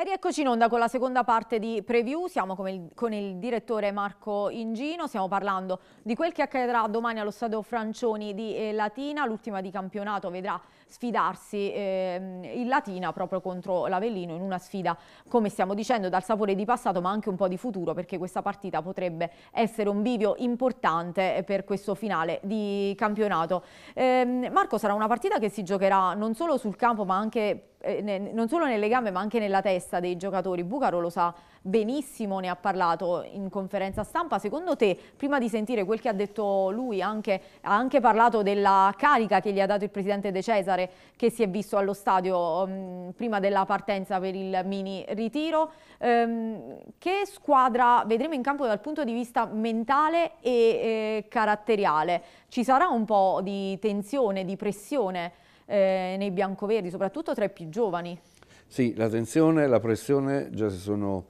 E rieccoci in onda con la seconda parte di Preview, siamo con il, con il, direttore Marco Ingino, stiamo parlando di quel che accadrà domani allo stadio Francioni di eh, Latina, l'ultima di campionato vedrà sfidarsi eh, il Latina proprio contro l'Avellino in una sfida, come stiamo dicendo, dal sapore di passato ma anche un po' di futuro perché questa partita potrebbe essere un bivio importante eh, per questo finale di campionato. Eh, Marco sarà una partita che si giocherà non solo sul campo ma anche eh, non solo nelle gambe ma anche nella testa dei giocatori. Bucaro lo sa benissimo, ne ha parlato in conferenza stampa. Secondo te, prima di sentire quel che ha detto lui, anche, ha anche parlato della carica che gli ha dato il presidente De Cesare che si è visto allo stadio um, prima della partenza per il mini ritiro. Um, che squadra vedremo in campo dal punto di vista mentale e eh, caratteriale? Ci sarà un po' di tensione, di pressione? eh, nei biancoverdi, soprattutto tra i più giovani. Sì, la tensione e la pressione già si sono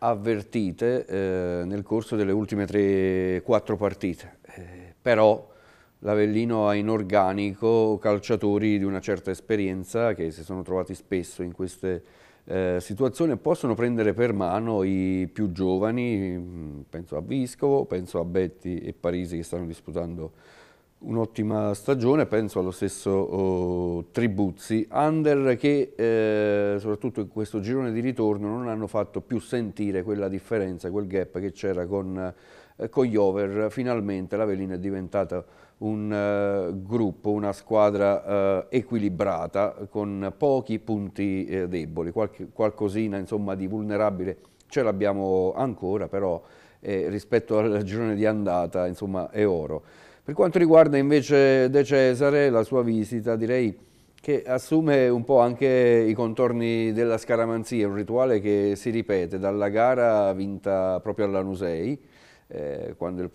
avvertite eh, nel corso delle ultime 3-4 partite, eh, però l'Avellino ha in organico calciatori di una certa esperienza che si sono trovati spesso in queste eh, situazioni e possono prendere per mano i più giovani, mm, penso a Viscovo, penso a Betti e Parisi che stanno disputando un'ottima stagione, penso allo stesso oh, Tribuzzi, under che eh, soprattutto in questo girone di ritorno non hanno fatto più sentire quella differenza, quel gap che c'era con, eh, con gli over, finalmente la Velina è diventata un eh, gruppo, una squadra eh, equilibrata con pochi punti eh, deboli, Qualche, qualcosina insomma, di vulnerabile ce l'abbiamo ancora però eh, rispetto al girone di andata insomma, è oro. Per quanto riguarda invece De Cesare, la sua visita direi che assume un po' anche i contorni della scaramanzia, un rituale che si ripete dalla gara vinta proprio alla Nusei, eh, quando il,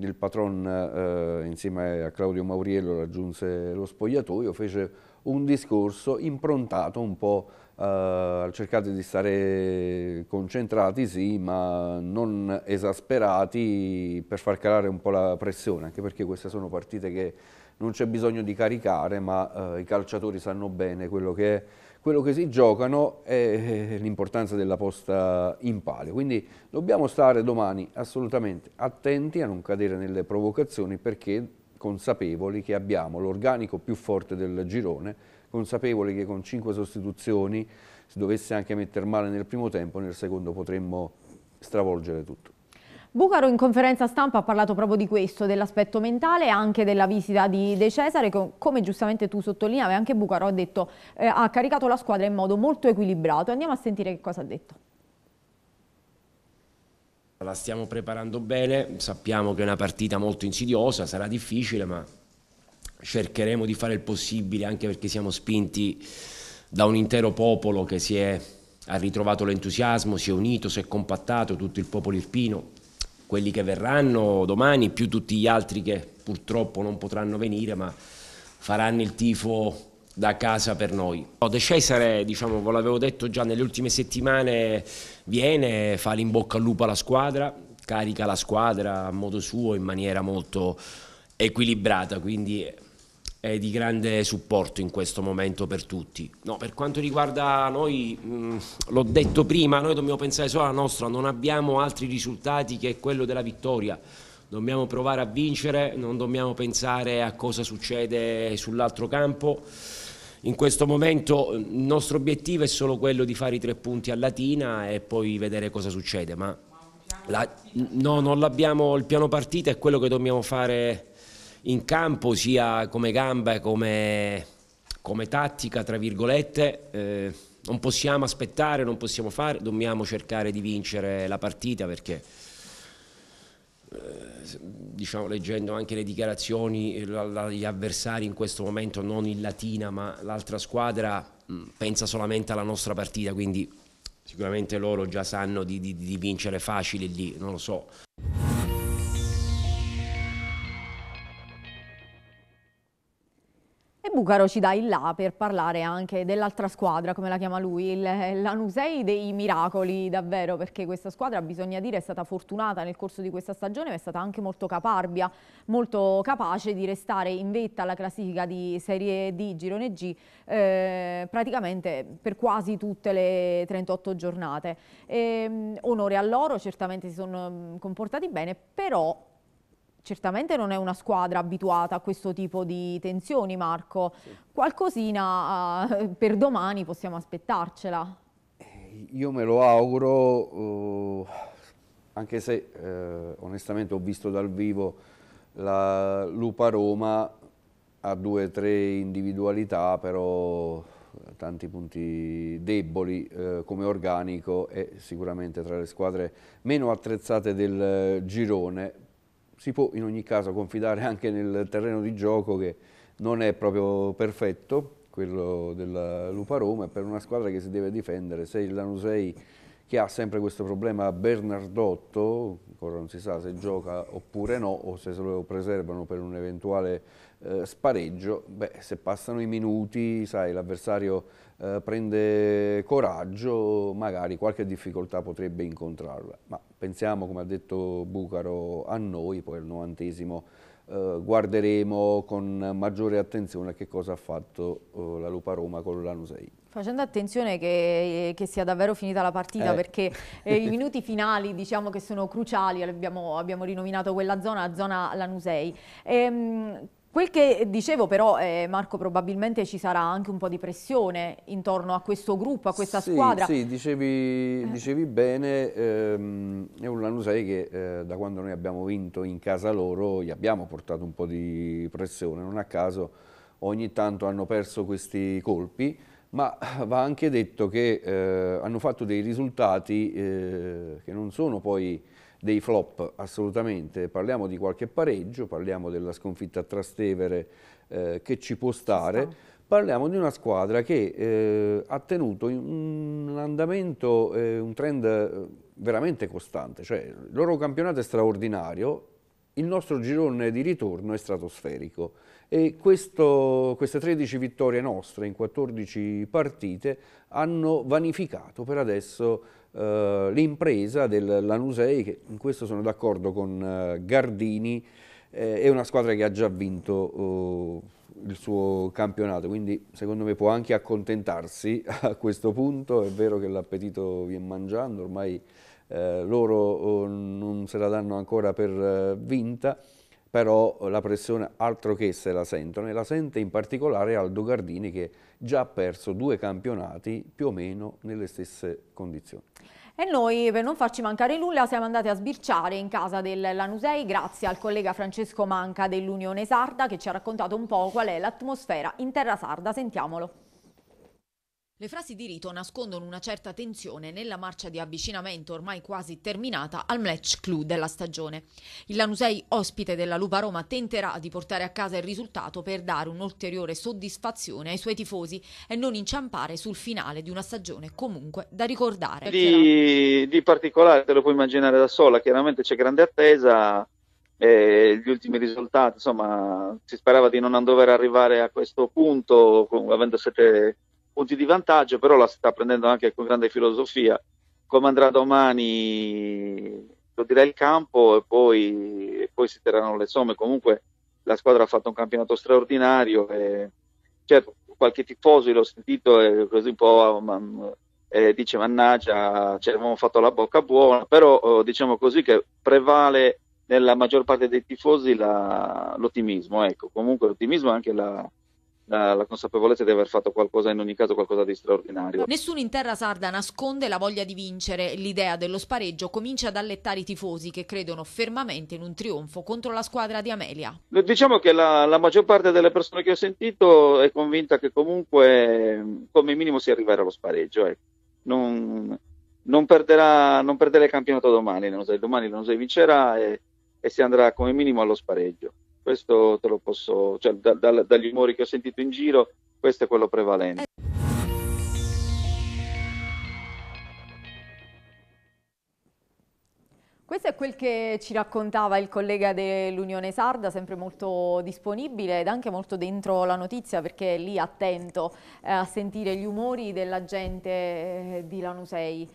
il patron eh, insieme a Claudio Mauriello raggiunse lo spogliatoio, fece un discorso improntato un po' Uh, eh, cercare di stare concentrati, sì, ma non esasperati per far calare un po' la pressione, anche perché queste sono partite che non c'è bisogno di caricare, ma uh, i calciatori sanno bene quello che, è, quello che si giocano e eh, l'importanza della posta in palio. Quindi dobbiamo stare domani assolutamente attenti a non cadere nelle provocazioni perché consapevoli che abbiamo l'organico più forte del girone, consapevoli che con cinque sostituzioni si dovesse anche mettere male nel primo tempo, nel secondo potremmo stravolgere tutto. Bucaro in conferenza stampa ha parlato proprio di questo, dell'aspetto mentale, anche della visita di De Cesare, come giustamente tu sottolineavi, anche Bucaro ha, detto, eh, ha caricato la squadra in modo molto equilibrato. Andiamo a sentire che cosa ha detto. La stiamo preparando bene, sappiamo che è una partita molto insidiosa, sarà difficile, ma cercheremo di fare il possibile anche perché siamo spinti da un intero popolo che si è, ha ritrovato l'entusiasmo, si è unito, si è compattato, tutto il popolo irpino, quelli che verranno domani, più tutti gli altri che purtroppo non potranno venire, ma faranno il tifo da casa per noi. De Cesare, diciamo, ve l'avevo detto già nelle ultime settimane, viene, fa in bocca al lupo alla squadra, carica la squadra a modo suo in maniera molto equilibrata, quindi è di grande supporto in questo momento per tutti. No, per quanto riguarda noi, l'ho detto prima, noi dobbiamo pensare solo alla nostra, non abbiamo altri risultati che quello della vittoria dobbiamo provare a vincere, non dobbiamo pensare a cosa succede sull'altro campo. In questo momento il nostro obiettivo è solo quello di fare i tre punti a Latina e poi vedere cosa succede, ma la, no, non l'abbiamo, il piano partita è quello che dobbiamo fare in campo, sia come gamba come, come tattica, tra virgolette. Eh, non possiamo aspettare, non possiamo fare, dobbiamo cercare di vincere la partita perché eh, diciamo, leggendo anche le dichiarazioni, eh, gli avversari in questo momento, non in latina, ma l'altra squadra mm, pensa solamente alla nostra partita, quindi sicuramente loro già sanno di, di, di vincere facile lì, non lo so. Cucaro ci dà il là per parlare anche dell'altra squadra, come la chiama lui, il, l'Anusei dei miracoli, davvero, perché questa squadra, bisogna dire, è stata fortunata nel corso di questa stagione, ma è stata anche molto caparbia, molto capace di restare in vetta alla classifica di Serie D, Girone G, eh, praticamente per quasi tutte le 38 giornate. E, ehm, onore a loro, certamente si sono mm, comportati bene, però certamente non è una squadra abituata a questo tipo di tensioni, Marco. Sì. Qualcosina uh, per domani possiamo aspettarcela? Eh, io me lo auguro, uh, anche se uh, onestamente ho visto dal vivo la Lupa Roma, ha due o tre individualità, però tanti punti deboli eh, come organico e sicuramente tra le squadre meno attrezzate del girone si può in ogni caso confidare anche nel terreno di gioco che non è proprio perfetto, quello della Lupa Roma, per una squadra che si deve difendere, se il Lanusei che ha sempre questo problema Bernardotto, ancora non si sa se gioca oppure no, o se lo preservano per un eventuale eh, spareggio, beh, se passano i minuti, sai, l'avversario eh, prende coraggio, magari qualche difficoltà potrebbe incontrarla. Ma pensiamo, come ha detto Bucaro, a noi, poi al novantesimo eh, guarderemo con maggiore attenzione a che cosa ha fatto eh, la Lupa Roma con l'Anusei. Facendo attenzione che, eh, che, sia davvero finita la partita eh. perché eh, i minuti finali diciamo che sono cruciali, abbiamo, abbiamo rinominato quella zona, zona Lanusei. Ehm, Quel che dicevo però, eh, Marco, probabilmente ci sarà anche un po' di pressione intorno a questo gruppo, a questa sì, squadra. Sì, dicevi, eh. dicevi bene, ehm, è un 6 che eh, da quando noi abbiamo vinto in casa loro gli abbiamo portato un po' di pressione, non a caso ogni tanto hanno perso questi colpi, ma va anche detto che eh, hanno fatto dei risultati eh, che non sono poi dei flop assolutamente, parliamo di qualche pareggio, parliamo della sconfitta a Trastevere eh, che ci può stare, parliamo di una squadra che eh, ha tenuto un andamento, eh, un trend eh, veramente costante, cioè il loro campionato è straordinario, il nostro girone di ritorno è stratosferico e questo, queste 13 vittorie nostre in 14 partite hanno vanificato per adesso eh, l'impresa del Lanusei che in questo sono d'accordo con eh, Gardini eh, è una squadra che ha già vinto eh, il suo campionato, quindi secondo me può anche accontentarsi a questo punto, è vero che l'appetito viene mangiando, ormai eh, loro oh, non se la danno ancora per eh, vinta, però la pressione altro che se la sentono e la sente in particolare Aldo Gardini che già ha perso due campionati più o meno nelle stesse condizioni. E noi, per non farci mancare nulla, siamo andati a sbirciare in casa del Lanusei grazie al collega Francesco Manca dell'Unione Sarda che ci ha raccontato un po' qual è l'atmosfera in terra sarda. Sentiamolo. Le frasi di rito nascondono una certa tensione nella marcia di avvicinamento ormai quasi terminata al match clou della stagione. Il Lanusei, ospite della Lupa Roma, tenterà di portare a casa il risultato per dare un'ulteriore soddisfazione ai suoi tifosi e non inciampare sul finale di una stagione comunque da ricordare. Di, di particolare te lo puoi immaginare da sola, chiaramente c'è grande attesa. Eh, gli ultimi risultati, insomma, si sperava di non dover arrivare a questo punto, avendo sette punti di vantaggio, però la sta prendendo anche con grande filosofia. Come andrà domani, lo dirà il campo e poi, e poi si terranno le somme. Comunque la squadra ha fatto un campionato straordinario. E, certo, qualche tifoso l'ho sentito e così un po' man, dice mannaggia, ci cioè, avevamo fatto la bocca buona, però oh, diciamo così che prevale nella maggior parte dei tifosi la, l'ottimismo. Ecco, comunque l'ottimismo è anche la la, consapevolezza di aver fatto qualcosa, in ogni caso qualcosa di straordinario. Nessuno in terra sarda nasconde la voglia di vincere. L'idea dello spareggio comincia ad allettare i tifosi che credono fermamente in un trionfo contro la squadra di Amelia. Diciamo che la, la maggior parte delle persone che ho sentito è convinta che comunque come minimo si arriverà allo spareggio. Eh. Non, non, perderà, non perderà il campionato domani, domani non so, vincerà e, e si andrà come minimo allo spareggio questo te lo posso, cioè da, da, dagli umori che ho sentito in giro, questo è quello prevalente. Questo è quel che ci raccontava il collega dell'Unione Sarda, sempre molto disponibile ed anche molto dentro la notizia perché è lì attento eh, a sentire gli umori della gente eh, di Lanusei.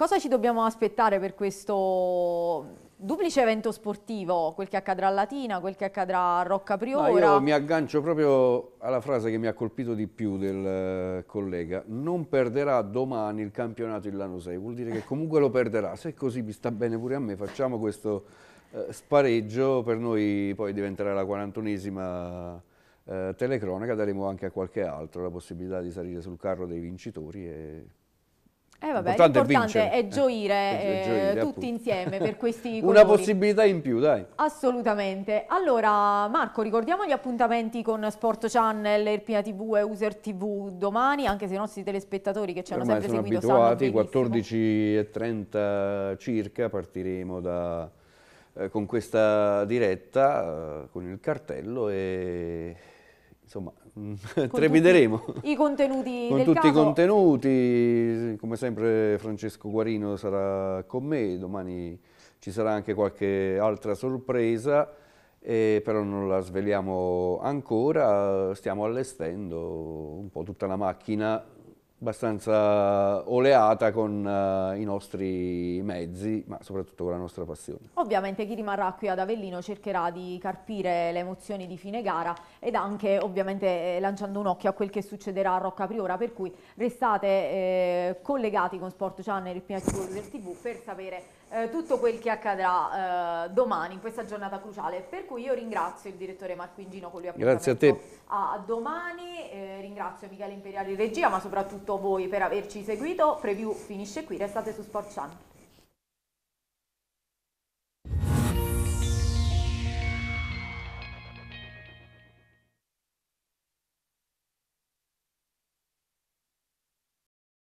Cosa ci dobbiamo aspettare per questo duplice evento sportivo, quel che accadrà a Latina, quel che accadrà a Rocca Priora? No, io mi aggancio proprio alla frase che mi ha colpito di più del eh, collega, non perderà domani il campionato in Lano 6, vuol dire che comunque lo perderà, se così mi sta bene pure a me facciamo questo eh, spareggio, per noi poi diventerà la 41esima eh, telecronaca, daremo anche a qualche altro la possibilità di salire sul carro dei vincitori e eh vabbè, l'importante è, è, eh, gioire, eh, è gioire eh, tutti insieme per questi colori. Una possibilità in più, dai. Assolutamente. Allora, Marco, ricordiamo gli appuntamenti con Sport Channel, Erpina TV e User TV domani, anche se i nostri telespettatori che ci hanno Ormai sempre sono seguito abituati, sanno 14.30 circa partiremo da, eh, con questa diretta, eh, con il cartello e insomma, trepideremo. I contenuti Con tutti caso. i contenuti, come sempre Francesco Guarino sarà con me, domani ci sarà anche qualche altra sorpresa, eh, però non la sveliamo ancora, stiamo allestendo un po' tutta la macchina abbastanza oleata con uh, i nostri mezzi, ma soprattutto con la nostra passione. Ovviamente chi rimarrà qui ad Avellino cercherà di carpire le emozioni di fine gara ed anche ovviamente eh, lanciando un occhio a quel che succederà a Rocca Priora, per cui restate eh, collegati con Sport Channel, il PNC World TV per sapere eh, tutto quel che accadrà eh, domani in questa giornata cruciale. Per cui io ringrazio il direttore Marquingino con lui Grazie a te. A, a domani, eh, ringrazio Michele Imperiali in regia, ma soprattutto voi per averci seguito. Preview finisce qui, restate su Sport Channel.